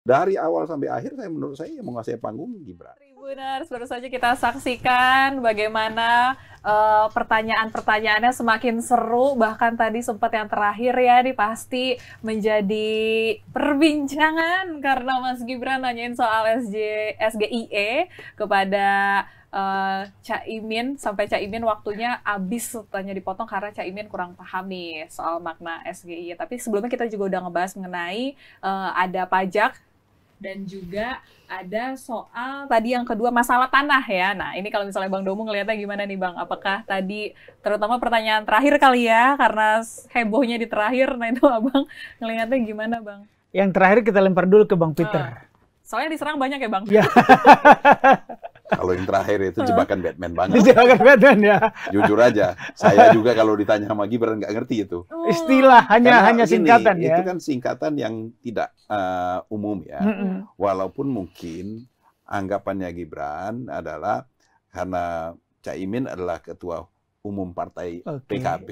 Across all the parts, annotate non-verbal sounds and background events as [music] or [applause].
dari awal sampai akhir saya menurut saya yang menguasai panggung Gibran. Tribuners baru saja kita saksikan bagaimana eh, pertanyaan-pertanyaannya semakin seru bahkan tadi sempat yang terakhir ya ini pasti menjadi perbincangan karena Mas Gibran nanyain soal SG, SGIE kepada uh, eh, Caimin sampai Caimin waktunya habis tanya dipotong karena Caimin kurang paham nih soal makna SGI. E. Tapi sebelumnya kita juga udah ngebahas mengenai uh, ada pajak dan juga ada soal tadi yang kedua masalah tanah ya. Nah, ini kalau misalnya Bang Domo ngelihatnya gimana nih Bang? Apakah tadi terutama pertanyaan terakhir kali ya karena hebohnya di terakhir. Nah, itu Abang ngelihatnya gimana Bang? Yang terakhir kita lempar dulu ke Bang Peter. Uh, soalnya diserang banyak ya Bang. Ya. [laughs] kalau yang terakhir itu jebakan Batman banget. Jebakan Batman ya. Jujur aja, saya juga kalau ditanya sama Gibran nggak ngerti itu. Oh. Istilah hanya Karena hanya singkatan ini, ya. Itu kan singkatan yang tidak uh, umum ya. Mm -mm. Walaupun mungkin anggapannya Gibran adalah karena Caimin adalah ketua umum partai okay. PKB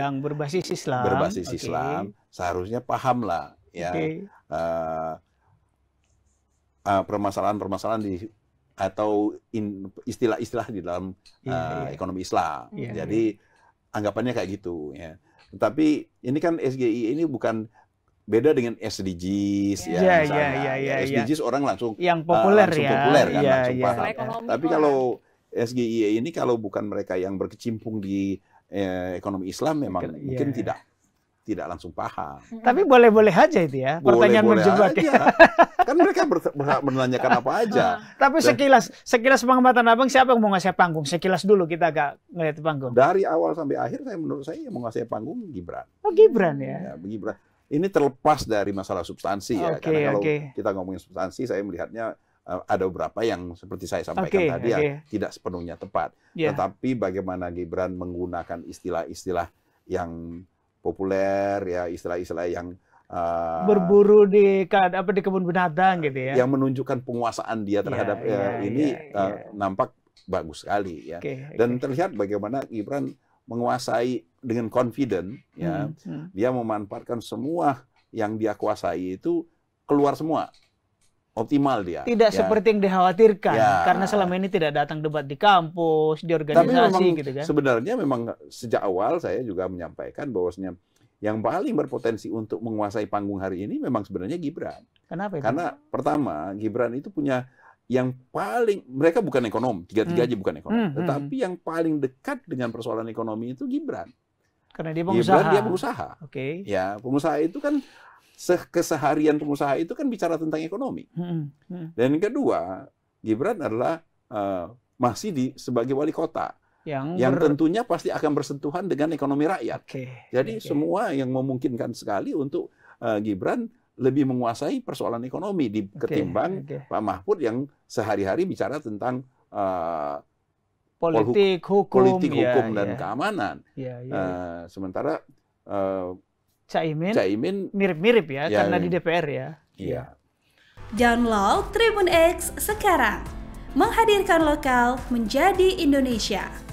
yang berbasis Islam. Berbasis okay. Islam, seharusnya paham lah ya. Okay. Uh, eh, eh, permasalahan-permasalahan di atau istilah-istilah di dalam uh, iya, eh, yeah. ekonomi Islam. Yeah, iya. Jadi yeah. anggapannya kayak gitu ya. tapi ini kan SGI ini bukan beda dengan SDGs yeah. ya yeah, misalnya. Iya, yeah, yeah, yeah, SDGs yeah. orang langsung yang eh, populer uh, langsung ya. populer kan yeah, langsung yeah. paham. Tapi kalau SGI ini kalau bukan mereka yang berkecimpung di eh, ekonomi Islam memang yeah. mungkin tidak tidak langsung paham. [laughs] Tapi boleh-boleh aja itu ya, boleh, pertanyaan menjebak. Ya. kan mereka berhak menanyakan apa aja. [laughs] Ah. Tapi sekilas, sekilas pengamatan abang siapa yang mau ngasih panggung? Sekilas dulu kita agak ngeliat panggung. Dari awal sampai akhir, saya menurut saya yang mau ngasih panggung Gibran. Oh Gibran ya? Ya Gibran. Ini terlepas dari masalah substansi ya, okay, karena kalau okay. kita ngomongin substansi, saya melihatnya eh, ada beberapa yang seperti saya sampaikan okay, tadi ya, okay. yang tidak sepenuhnya tepat. Yeah. Tetapi bagaimana Gibran menggunakan istilah-istilah yang populer ya istilah-istilah yang uh, berburu di apa di kebun binatang gitu ya. Yang menunjukkan penguasaan dia terhadap iya, eh, iya, ini yeah, iya, Uh, nampak bagus sekali ya. Okay, Dan terlihat bagaimana Gibran menguasai dengan confident ya. Hmm, hmm. Dia memanfaatkan semua yang dia kuasai itu keluar semua optimal dia. Tidak ya. seperti yang dikhawatirkan ya. karena selama ini tidak datang debat di kampus, di organisasi memang gitu kan. Sebenarnya memang sejak awal saya juga menyampaikan bahwasanya yang paling berpotensi untuk menguasai panggung hari ini memang sebenarnya Gibran. Kenapa itu? Karena pertama, Gibran itu punya yang paling mereka bukan ekonom, tiga-tiga hmm. aja bukan ekonom. Hmm, hmm Tetapi hmm. yang paling dekat dengan persoalan ekonomi itu Gibran. Karena dia pengusaha. Gibran dia pengusaha. Oke. Okay. Ya, pengusaha itu kan keseharian pengusaha itu kan bicara tentang ekonomi. Hmm, hmm. Dan yang kedua, Gibran adalah uh, masih di sebagai wali kota yang, yang ber... tentunya pasti akan bersentuhan dengan ekonomi rakyat. Okay. Jadi okay. semua yang memungkinkan sekali untuk uh, Gibran lebih menguasai persoalan ekonomi di, okay. ketimbang okay. Pak Mahfud yang sehari-hari bicara tentang uh, politik, hukum, politik, ya, hukum ya, dan ya. keamanan. Ya, ya. Uh, sementara uh, Caimin, Caimin mirip-mirip ya, ya karena di ya. DPR ya. Iya. Download Tribun X sekarang. Menghadirkan lokal menjadi Indonesia.